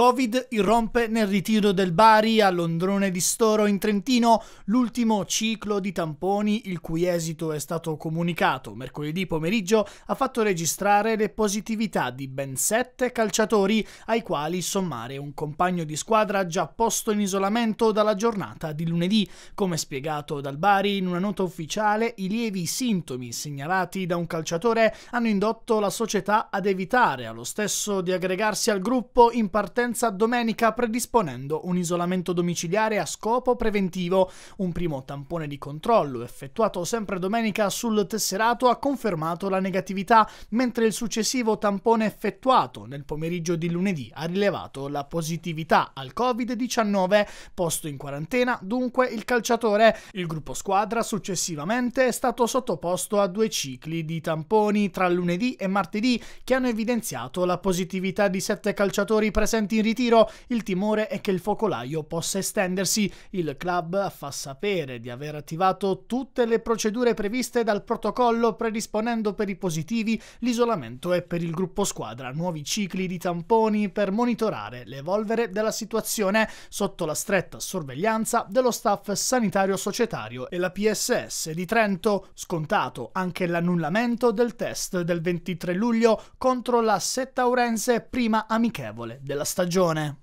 Covid irrompe nel ritiro del Bari a Londrone di Storo in Trentino l'ultimo ciclo di tamponi il cui esito è stato comunicato mercoledì pomeriggio ha fatto registrare le positività di ben sette calciatori ai quali sommare un compagno di squadra già posto in isolamento dalla giornata di lunedì. Come spiegato dal Bari in una nota ufficiale i lievi sintomi segnalati da un calciatore hanno indotto la società ad evitare allo stesso di aggregarsi al gruppo in partenza partenza domenica predisponendo un isolamento domiciliare a scopo preventivo. Un primo tampone di controllo effettuato sempre domenica sul tesserato ha confermato la negatività, mentre il successivo tampone effettuato nel pomeriggio di lunedì ha rilevato la positività al Covid-19, posto in quarantena dunque il calciatore. Il gruppo squadra successivamente è stato sottoposto a due cicli di tamponi tra lunedì e martedì che hanno evidenziato la positività di sette calciatori presenti in ritiro, il timore è che il focolaio possa estendersi. Il club fa sapere di aver attivato tutte le procedure previste dal protocollo predisponendo per i positivi l'isolamento e per il gruppo squadra nuovi cicli di tamponi per monitorare l'evolvere della situazione sotto la stretta sorveglianza dello staff sanitario societario e la PSS di Trento, scontato anche l'annullamento del test del 23 luglio contro la Settaurense prima amichevole della stagione stagione.